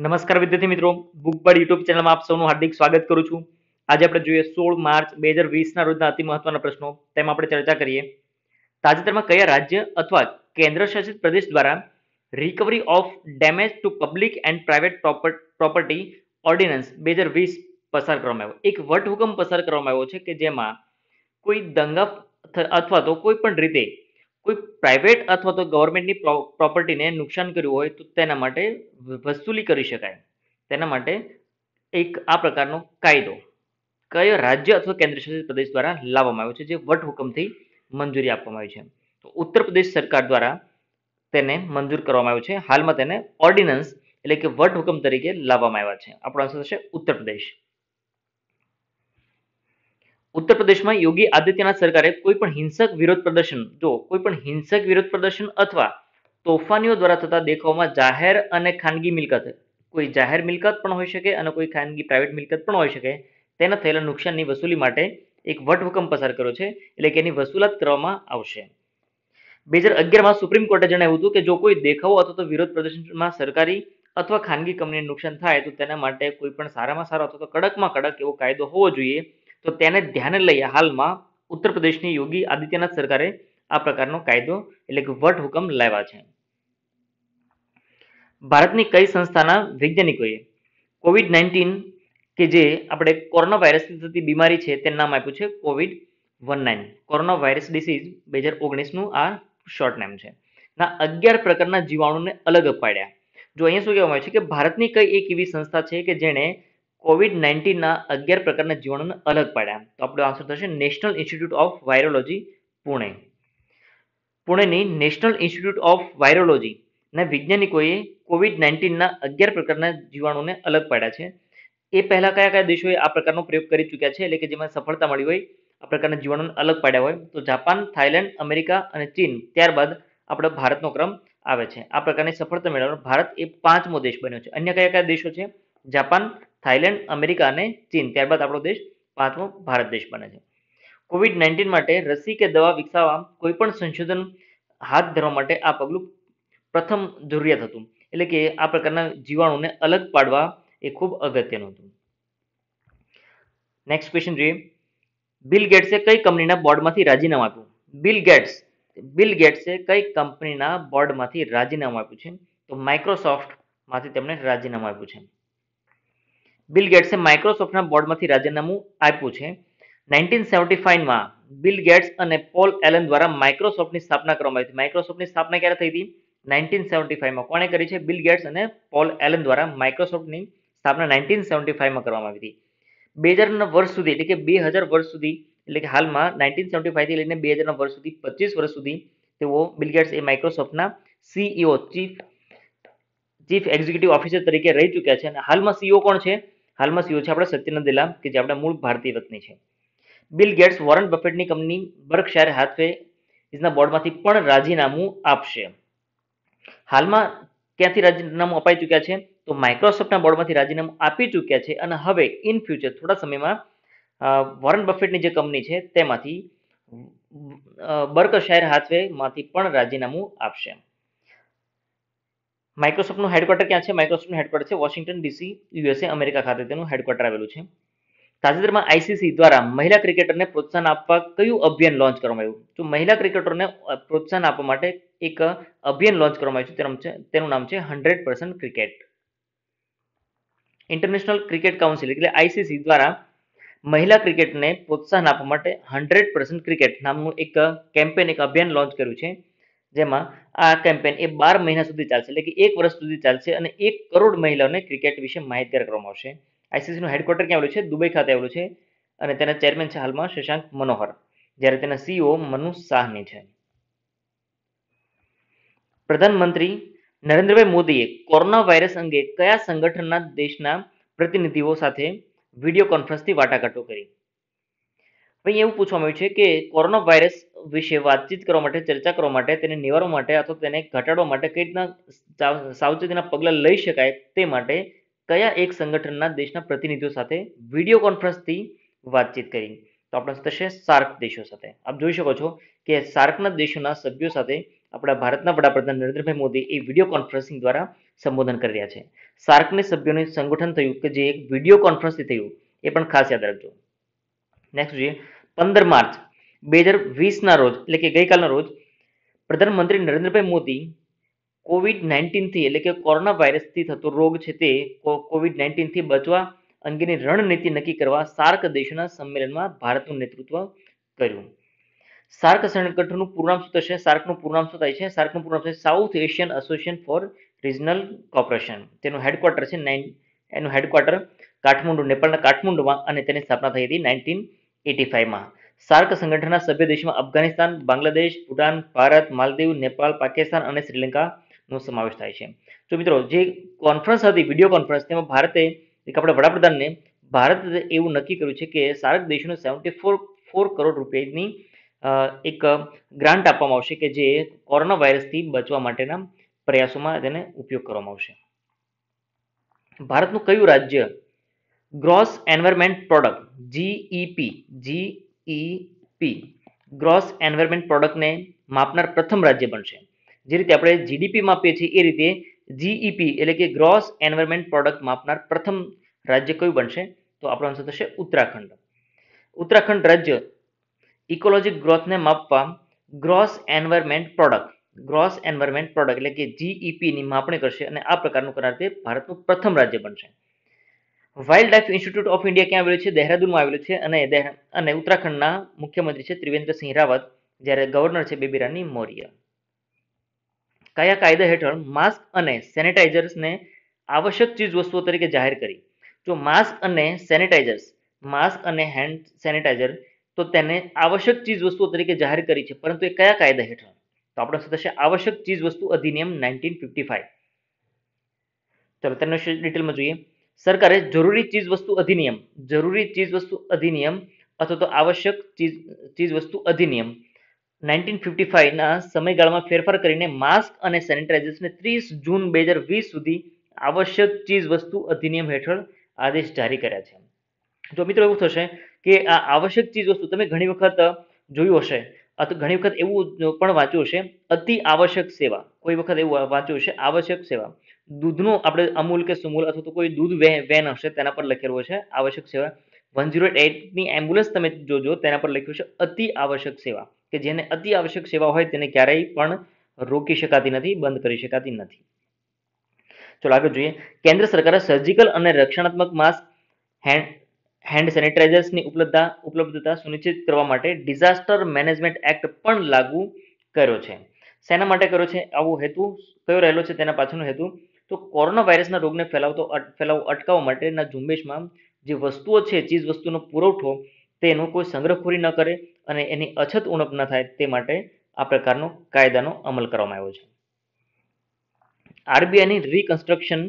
નમસ્કાર વિદ્યાર્થી મિત્રો બુક પર યુટ્યુબ ચેનલમાં આપ સૌનું હાર્દિક સ્વાગત કરું છું આજે આપણે જોઈએ સોળ માર્ચ બે હજાર વીસના રોજના અતિ મહત્વના પ્રશ્નો તેમ આપણે ચર્ચા કરીએ તાજેતરમાં કયા રાજ્ય અથવા કેન્દ્ર શાસિત પ્રદેશ દ્વારા recovery of damage to public and private property ordinance બે હજાર વીસ પસાર કરવામાં આવ્યો એક વટહુકમ પસાર કરવામાં આવ્યો છે કે જેમાં કોઈ દંગા અથવા તો કોઈ પણ રીતે કોઈ પ્રાઇવેટ અથવા તો ગવર્મેન્ટની પ્રોપર્ટીને નુકસાન કર્યું હોય તો તેના માટે વસૂલી કરી શકાય તેના માટે એક આ પ્રકારનો કાયદો કયો રાજ્ય અથવા કેન્દ્રશાસિત પ્રદેશ દ્વારા લાવવામાં આવ્યો છે જે વટહુકમથી મંજૂરી આપવામાં આવી છે તો ઉત્તર પ્રદેશ સરકાર દ્વારા તેને મંજૂર કરવામાં આવ્યું છે હાલમાં તેને ઓર્ડિનન્સ એટલે કે વટહુકમ તરીકે લાવવામાં આવ્યા છે આપણો આન્સર થશે ઉત્તર પ્રદેશ ઉત્તર પ્રદેશમાં યોગી આદિત્યનાથ સરકારે કોઈ પણ હિંસક વિરોધ પ્રદર્શન જો કોઈ પણ હિંસક વિરોધ પ્રદર્શન અથવા તોફાનીઓ દ્વારા થતા દેખાવમાં જાહેર અને ખાનગી મિલકત કોઈ જાહેર મિલકત પણ હોઈ શકે અને કોઈ ખાનગી પ્રાઇવેટ મિલકત પણ હોઈ શકે તેના થયેલા નુકસાનની વસૂલી માટે એક વટહુકમ પસાર કર્યો છે એટલે કે એની વસૂલાત કરવામાં આવશે બે હજાર અગિયારમાં સુપ્રીમ કોર્ટે જણાવ્યું હતું કે જો કોઈ દેખાવો અથવા તો વિરોધ પ્રદર્શનમાં સરકારી અથવા ખાનગી કંપનીને નુકસાન થાય તો તેના માટે કોઈ પણ સારામાં સારો અથવા તો કડકમાં કડક એવો કાયદો હોવો જોઈએ તો તેને ધ્યાને લઈ હાલમાં ઉત્તર પ્રદેશની યોગી આદિત્યનાથ સરકારે આ પ્રકારનો કાયદો એટલે કે વટ હુકમ લાવ્યા છે ભારતની કઈ સંસ્થાના વૈજ્ઞાનિકોએ કોવિડ નાઇન્ટીન કે જે આપણે કોરોના વાયરસથી થતી બીમારી છે તેનું નામ આપ્યું છે Covid one nine corona virus disease બે હજાર ઓગણીસનું આ શોર્ટ નેમ છે ના અગિયાર પ્રકારના જીવાણુને અલગ અપાડ્યા જો અહીંયા શું કહેવામાં આવ્યું છે કે ભારતની કઈ એક એવી સંસ્થા છે કે જેણે કોવિડ નાઇન્ટીનના અગિયાર પ્રકારના જીવાણુને અલગ પાડ્યા તો આપણો આન્સર થશે National Institute of Virology Pune પુણેની નેશનલ ઇન્સ્ટિટ્યૂટ ઓફ વાયરોલોજી ના વૈજ્ઞાનિકોએ કોવિડ નાઇન્ટીનના અગિયાર પ્રકારના જીવાણુને અલગ પાડ્યા છે એ પહેલાં કયા કયા દેશોએ આ પ્રકારનો પ્રયોગ કરી ચૂક્યા છે એટલે કે જેમાં સફળતા મળી હોય આ પ્રકારના જીવાણુને અલગ પાડ્યા હોય તો જાપાન થાઇલેન્ડ અમેરિકા અને ચીન ત્યારબાદ આપણો ભારતનો ક્રમ આવે છે આ પ્રકારની સફળતા મેળવવાનો ભારત એ પાંચમો દેશ બન્યો છે અન્ય કયા કયા દેશો છે જાપાન થાઇલેન્ડ અમેરિકા અને ચીન ત્યારબાદ આપણો દેશ પાંચમો ભારત દેશ બને છે કોવિડ નાઇન્ટીન માટે રસી કે દવા વિકસાવવા કોઈપણ સંશોધન હાથ ધરવા માટે આ પગલું પ્રથમ જરૂરિયાત હતું એટલે કે આ પ્રકારના જીવાણુને અલગ પાડવા એ ખૂબ અગત્યનું હતું નેક્સ્ટ ક્વેશ્ચન જોઈએ બિલ ગેટ્સે કઈ કંપનીના બોર્ડમાંથી રાજીનામું આપ્યું બિલ ગેટ્સ બિલ ગેટ્સે કઈ કંપનીના બોર્ડમાંથી રાજીનામું આપ્યું છે તો માઇક્રોસોફ્ટમાંથી તેમણે રાજીનામું આપ્યું છે બિલ ગેટ્સે માઇક્રોસોફ્ટના બોર્ડમાંથી રાજીનામું આપ્યું છે નાઇન્ટીન સેવન્ટી ફાઇવમાં બિલ ગેટ્સ અને પોલ એલન દ્વારા માઇક્રોસોફ્ટની સ્થાપના કરવામાં આવી હતી માઇક્રોસોફ્ટની સ્થાપના ક્યારે થઈ હતી નાઇન્ટીન સેવન્ટી ફાઇવમાં કોણે કરી છે બિલ ગેટ્સ અને પોલ એલન દ્વારા માઇક્રોસોફ્ટની સ્થાપના નાઇન્ટીન સેવન્ટી ફાઇવમાં કરવામાં આવી હતી બે હજારના વર્ષ સુધી એટલે કે બે હજાર વર્ષ સુધી એટલે કે હાલમાં નાઇન્ટીન સેવન્ટી ફાઇવથી લઈને બે હજારના વર્ષ સુધી પચીસ વર્ષ સુધી તેઓ બિલ ગેટ્સ એ માઇક્રોસોફ્ટના CEO chief chief executive officer તરીકે રહી ચૂક્યા છે અને હાલમાં સીઈઓ e કોણ છે હાલમાં સીઓ છે આપણે સત્યનંદ દિલા કે જે આપણા મૂળ ભારતીય વતની છે બિલ ગેટ્સ વોરન બફેટની કંપની બર્કશાયર હાથવે ઇઝના બોર્ડમાંથી પણ રાજીનામું આપશે હાલમાં ક્યાંથી રાજીનામું અપાઈ ચૂક્યા છે તો માઇક્રોસોફ્ટના બોર્ડમાંથી રાજીનામું આપી ચૂક્યા છે અને હવે ઇન ફ્યુચર થોડા સમયમાં વોરન બફેટની જે કંપની છે તેમાંથી બર્કશાયર હાથવેમાંથી પણ રાજીનામું આપશે માઇક્રોસોફ્ટનું હેડક્વાર્ટર ક્યાં છે માઇક્રોસોફ્ટનું હેડક્વાર્ટર છે વોશિંગ્ટન ડીસી યુએસએ અમેરિકા ખાતે તેનું હેડક્વાર્ટર આવેલું છે તાજેતરમાં આઈસીસી દ્વારા મહિલા ક્રિકેટરને પ્રોત્સાહન આપવા કયું અભિયાન લોન્ચ કરવામાં આવ્યું તો મહિલા ક્રિકેટરને પ્રોત્સાહન આપવા માટે એક અભિયાન લોન્ચ કરવામાં આવ્યું છે તેનું નામ છે hundred percent cricket international cricket council એટલે આઈસીસી દ્વારા મહિલા ક્રિકેટને પ્રોત્સાહન આપવા માટે હંડ્રેડ પર્સન્ટ ક્રિકેટ નામનું એક કેમ્પેન એક અભિયાન લોન્ચ કર્યું છે જેમાં આ કેમ્પેન એ બાર મહિના સુધી ચાલશે એટલે કે એક વર્ષ સુધી ચાલશે અને એક કરોડ મહિલાઓને ક્રિકેટ વિશે માહિતગાર કરવામાં આવશે આઈસીસીનું હેડક્વાર્ટર ક્યાં આવેલું છે દુબઈ ખાતે આવેલું છે અને તેના ચેરમેન છે હાલમાં શશાંક મનોહર જ્યારે તેના સીઈઓ મનુ સાહની છે પ્રધાનમંત્રી નરેન્દ્રભાઈ મોદીએ કોરોના વાયરસ અંગે કયા સંગઠનના દેશના પ્રતિનિધિઓ સાથે વિડીયો કોન્ફરન્સથી વાટાઘાટો કરી ભાઈ એવું પૂછવામાં આવ્યું છે કે કોરોના વાયરસ વિશે વાતચીત કરવા માટે ચર્ચા કરવા માટે તેને નિવારવા માટે અથવા તેને ઘટાડવા માટે કઈ રીતના સાવચેતીના પગલાં લઈ શકાય તે માટે કયા એક સંગઠનના દેશના પ્રતિનિધિઓ સાથે વિડીયો કોન્ફરન્સથી વાતચીત કરી તો આપણે થશે સાર્ક દેશો સાથે આપ જોઈ શકો છો કે સાર્કના દેશોના સભ્યો સાથે આપણા ભારતના વડાપ્રધાન નરેન્દ્રભાઈ મોદી એ વિડીયો કોન્ફરન્સિંગ દ્વારા સંબોધન કરી રહ્યા છે સાર્કની સભ્યોનું સંગઠન થયું કે જે એક વિડીયો કોન્ફરન્સથી થયું એ પણ ખાસ યાદ રાખજો નેક્સ્ટ જોઈએ પંદર માર્ચ બે હજાર વીસના રોજ એટલે કે ગઈકાલના રોજ પ્રધાનમંત્રી નરેન્દ્રભાઈ મોદી કોવિડ નાઇન્ટીનથી એટલે કે કોરોના વાયરસથી થતો રોગ છે તે કોવિડ નાઇન્ટીનથી બચવા અંગેની રણનીતિ નક્કી કરવા સાર્ક દેશોના સંમેલનમાં ભારતનું નેતૃત્વ કર્યું સાર્ક સંગઠનનું પૂર્ણામ શું થશે સાર્કનું પૂર્ણામ શું થાય છે સાર્કનું પૂર્ણામ છે South Asian Association for Regional Corporation તેનું હેડક્વાર્ટર છે નાઇન એનું હેડક્વાર્ટર કાઠમંડુ નેપાળના કાઠમંડુમાં અને તેની સ્થાપના થઈ હતી નાઇન્ટીન એટી ફાઇવમાં સાર્ક સંગઠનના સભ્ય દેશમાં અફઘાનિસ્તાન બાંગ્લાદેશ ભૂટાન ભારત માલદીવ નેપાળ પાકિસ્તાન અને શ્રીલંકાનો સમાવેશ થાય છે તો મિત્રો જે કોન્ફરન્સ હતી વિડીયો કોન્ફરન્સ તેમાં ભારતે એક આપણા વડાપ્રધાનને ભારત એવું નક્કી કર્યું છે કે સાર્ક દેશોને સેવન્ટી ફોર ફોર કરોડ રૂપિયાની એક ગ્રાન્ટ આપવામાં આવશે કે જે કોરોના વાયરસથી બચવા માટેના પ્રયાસોમાં તેને ઉપયોગ કરવામાં આવશે ભારતનું કયું રાજ્ય gross environment product GEP G GEP gross environment પ્રોડક્ટને માપનાર પ્રથમ રાજ્ય બનશે જે રીતે આપણે જીડીપી માપીએ છીએ એ રીતે જીઈપી e એટલે કે ગ્રોસ એન્વાયરમેન્ટ પ્રોડક્ટ માપનાર પ્રથમ રાજ્ય કયું બનશે તો આપણો આન્સર થશે ઉત્તરાખંડ ઉત્તરાખંડ રાજ્ય ઇકોલોજીક ગ્રોથને માપવા gross environment product gross environment product એટલે કે જીઈપીની e માપણી કરશે અને આ પ્રકારનું કરાર તે ભારતનું પ્રથમ રાજ્ય બનશે wild life institute of India ક્યાં આવેલું છે દહેરાદૂનમાં આવેલું છે અને અને ઉત્તરાખંડના મુખ્યમંત્રી છે ત્રિવેન્દ્રસિંહ રાવત જ્યારે ગવર્નર છે બેબી રાની મૌર્ય કયા કાયદા હેઠળ માસ્ક અને સેનેટાઇઝર્સને આવશ્યક ચીજ વસ્તુઓ તરીકે જાહેર કરી જો માસ્ક અને સેનેટાઇઝર્સ માસ્ક અને હેન્ડ સેનિટાઇઝર તો તેને આવશ્યક ચીજ વસ્તુઓ તરીકે જાહેર કરી છે પરંતુ એ કયા કાયદા હેઠળ તો આપણો થશે આવશ્યક ચીજ વસ્તુ અધિનિયમ નાઇન્ટીન ફિફ્ટી ફાઇવ ચલો તેનો ડિટેલમાં જોઈએ સરકારે જરૂરી ચીજવસ્તુ અધિનિયમ જરૂરી ચીજવસ્તુ અધિનિયમ અથવા તો આવશ્યક ચીજ ચીજવસ્તુ અધિનિયમ નાઇન્ટીન ફિફ્ટી ફાઇવના સમયગાળામાં ફેરફાર કરીને માસ્ક અને સેનિટાઇઝર્સને ત્રીસ જૂન બે હજાર વીસ સુધી આવશ્યક ચીજવસ્તુ અધિનિયમ હેઠળ આદેશ જારી કર્યા છે તો મિત્રો એવું થશે કે આ આવશ્યક ચીજવસ્તુ તમે ઘણી વખત જોયું હશે અથવા ઘણી વખત એવું પણ વાંચ્યું હશે અતિ આવશ્યક સેવા કોઈ વખત એવું વાંચ્યું હશે આવશ્યક સેવા દૂધનું આપણે અમૂલ કે સુમૂલ અથવા તો કોઈ દૂધ વે વેન હશે તેના પર લખેલું છે આવશ્યક સેવા વન ઝીરો એટની એમ્બ્યુલન્સ તમે જોજો તેના પર લખ્યું છે અતિ આવશ્યક સેવા કે જેને અતિ આવશ્યક સેવા હોય તેને ક્યારેય પણ રોકી શકાતી નથી બંધ કરી શકાતી નથી ચલો આગળ જોઈએ કેન્દ્ર સરકારે સર્જિકલ અને રક્ષણાત્મક માસ્ક હેન્ડ હેન્ડ સેનિટાઇઝર્સની ઉપલબ્ધતા ઉપલબ્ધતા સુનિશ્ચિત કરવા માટે ડિઝાસ્ટર મેનેજમેન્ટ એક્ટ પણ લાગુ કર્યો છે શેના માટે કર્યો છે આવો હેતુ કયો રહેલો છે તેના પાછળનો હેતુ તો કોરોના વાયરસના રોગને ફેલાવતો ફેલાવ અટકાવવા માટેના ઝુંબેશમાં જે વસ્તુઓ છે ચીજ વસ્તુનો પુરવઠો તેનો કોઈ સંગ્રહખોરી ન કરે અને એની અછત ઉણપ ન થાય તે માટે આ પ્રકારનો કાયદાનો અમલ કરવામાં આવ્યો છે આરબીઆઈની રિકન્સ્ટ્રક્શન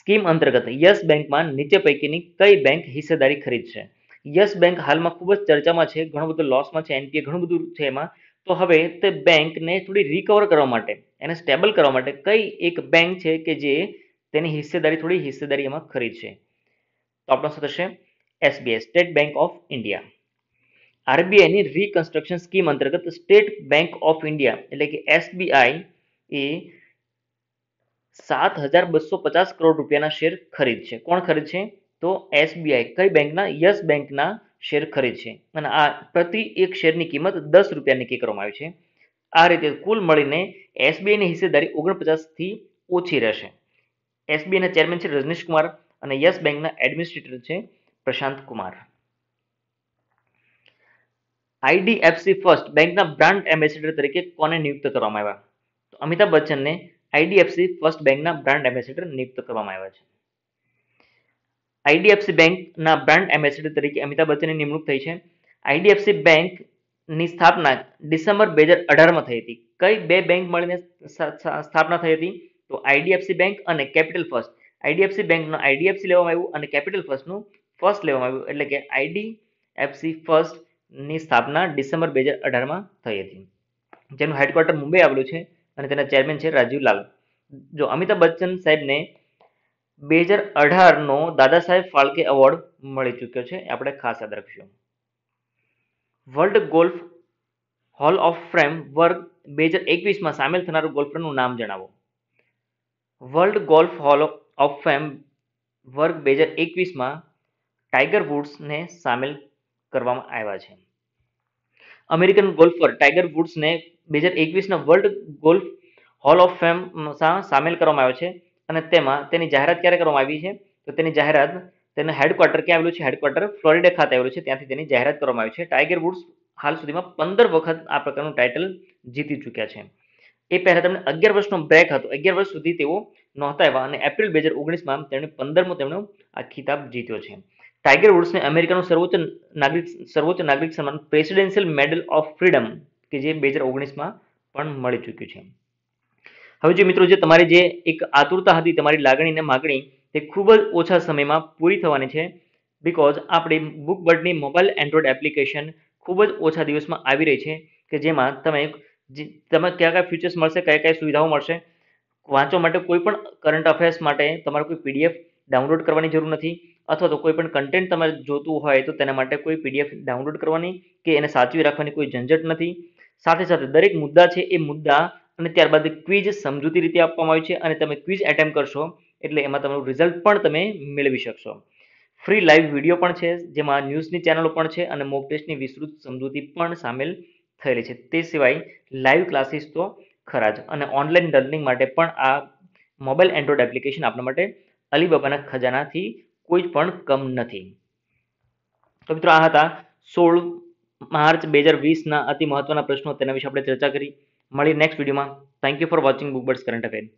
સ્કીમ અંતર્ગત યસ બેંકમાં નીચે પૈકીની કઈ બેંક હિસ્સેદારી ખરીદશે યસ બેંક હાલમાં ખૂબ જ ચર્ચામાં છે ઘણો બધો લોસમાં છે એનપીએ ઘણું બધું છે એમાં તો હવે તે બેંકને થોડી રિકવર કરવા માટે એને સ્ટેબલ કરવા માટે કઈ એક બેંક છે કે જે તેની હિસ્સેદારી થોડી હિસ્સેદારી એમાં ખરીદશે તો આપણો શું થશે SBI state bank of India આરબીઆઈની રિકન્સ્ટ્રક્શન સ્કીમ અંતર્ગત સ્ટેટ બેંક ઓફ ઇન્ડિયા એટલે કે એસબીઆઈ એ સાત હજાર બસો પચાસ કરોડ રૂપિયાના શેર ખરીદશે કોણ ખરીદશે તો એસબીઆઈ કઈ બેંકના યસ બેંકના શેર ખરીદ છે અને આ પ્રતિ એક શેરની કિંમત દસ રૂપિયા નક્કી કરવામાં આવી છે આ રીતે કુલ મળીને એસબીઆઈની હિસ્સેદારી ઓગણપચાસથી ઓછી રહેશે એસબીઆઈના ચેરમેન છે રજનીશ કુમાર અને યસ બેંકના એડમિનિસ્ટ્રેટર છે પ્રશાંત કુમાર આઈડીએફસી ફર્સ્ટ બેંકના બ્રાન્ડ એમ્બેસેડર તરીકે કોને નિયુક્ત કરવામાં આવ્યા તો અમિતાભ બચ્ચનને આઈડીએફસી ફર્સ્ટ બેંકના બ્રાન્ડ એમ્બેસેડર નિયુક્ત કરવામાં આવ્યા છે આઈડીએફસી બેંકના બ્રાન્ડ એમ્બેસેડર તરીકે અમિતાભ બચ્ચનની નિમણૂક થઈ છે આઈડીએફસી બેંકની સ્થાપના ડિસેમ્બર બે હજાર અઢારમાં થઈ હતી કઈ બે બેંક મળીને સ્થાપના થઈ હતી તો આઈડીએફસી બેંક અને કેપિટલ ફર્સ્ટ આઈડીએફસી બેંકનું આઈડીએફસી લેવામાં આવ્યું અને કેપિટલ ફર્સ્ટનું ફર્સ્ટ લેવામાં આવ્યું એટલે કે આઈડીએફસી ફર્સ્ટની સ્થાપના ડિસેમ્બર બે હજાર અઢારમાં થઈ હતી જેનું હેડક્વાર્ટર મુંબઈ આવેલું છે અને તેના ચેરમેન છે રાજીવ લાલ જો અમિતાભ બચ્ચન સાહેબને બે હજાર અઢારનો દાદા સાહેબ ફાળકે એવોર્ડ મળી ચૂક્યો છે આપણે ખાસ યાદ રાખીશું world golf hall of fame વર્ગ બે હજાર એકવીસમાં સામેલ થનારું ગોલ્ફરનું નામ જણાવો world golf hall of fame વર્ગ બે હજાર એકવીસમાં ટાઈગર વુડ્સને સામેલ કરવામાં આવ્યા છે અમેરિકન ગોલ્ફર ટાઈગર વુડ્સને બે હજાર એકવીસના world golf hall of fame સામેલ કરવામાં આવ્યો છે અને તેમાં તેની જાહેરાત ક્યારે કરવામાં આવી છે તો તેની જાહેરાત તેનું હેડક્વાર્ટર ક્યાં આવેલું છે હેડક્વાર્ટર ફ્લોરિડા ખાતે આવેલું છે ત્યાંથી તેની જાહેરાત કરવામાં આવી છે ટાઈગર વુડ્સ હાલ સુધીમાં પંદર વખત આ પ્રકારનું ટાઇટલ જીતી ચૂક્યા છે એ પહેલાં તેમણે અગિયાર વર્ષનો બ્રેક હતો અગિયાર વર્ષ સુધી તેઓ નહોતા આવ્યા અને એપ્રિલ બે હજાર ઓગણીસમાં તેમણે પંદરમો તેમનો આ ખિતાબ જીત્યો છે ટાઈગર વુડ્સને અમેરિકાનું સર્વોચ્ચ નાગરિક સર્વોચ્ચ નાગરિક સન્માન પ્રેસિડેન્શિયલ મેડલ ઓફ ફ્રીડમ કે જે બે હજાર ઓગણીસમાં પણ મળી ચૂક્યું છે હવે જે મિત્રો જે તમારી જે એક આતુરતા હતી તમારી લાગણી અને માગણી તે ખૂબ જ ઓછા સમયમાં પૂરી થવાની છે બિકોઝ આપણી બુક બર્ડની મોબાઈલ એન્ડ્રોઈડ એપ્લિકેશન ખૂબ જ ઓછા દિવસમાં આવી રહી છે કે જેમાં તમે તમે કયા કયા ફ્યુચર્સ મળશે કયા કયા સુવિધાઓ મળશે વાંચવા માટે કોઈ પણ કરંટ અફેર્સ માટે તમારે કોઈ પીડીએફ ડાઉનલોડ કરવાની જરૂર નથી અથવા તો કોઈ પણ કન્ટેન્ટ તમારે જોતું હોય તો તેના માટે કોઈ પીડીએફ ડાઉનલોડ કરવાની કે એને સાચવી રાખવાની કોઈ ઝંઝટ નથી સાથે સાથે દરેક મુદ્દા છે એ મુદ્દા અને ત્યારબાદ ક્વિઝ સમજૂતી રીતે આપવામાં આવી છે અને તમે ક્વિઝ એટેમ્પ કરશો એટલે એમાં તમારું રિઝલ્ટ પણ તમે મેળવી શકશો ફ્રી લાઈવ વિડીયો પણ છે જેમાં ન્યૂઝની ચેનલો પણ છે અને મોક ટેસ્ટની વિસ્તૃત સમજૂતી પણ સામેલ થયેલી છે તે સિવાય લાઈવ ક્લાસીસ તો ખરા જ અને ઓનલાઈન લર્નિંગ માટે પણ આ મોબાઈલ એન્ડ્રોઈડ એપ્લિકેશન આપણા માટે અલીબાબાના ખજાનાથી કોઈ પણ કમ નથી તો મિત્રો આ હતા સોળ માર્ચ બે હજાર વીસના અતિ મહત્વના પ્રશ્નો તેના વિશે આપણે ચર્ચા કરી મળી નેક્સ્ટ વિડીયોમાં thank you for watching Book Birds current affair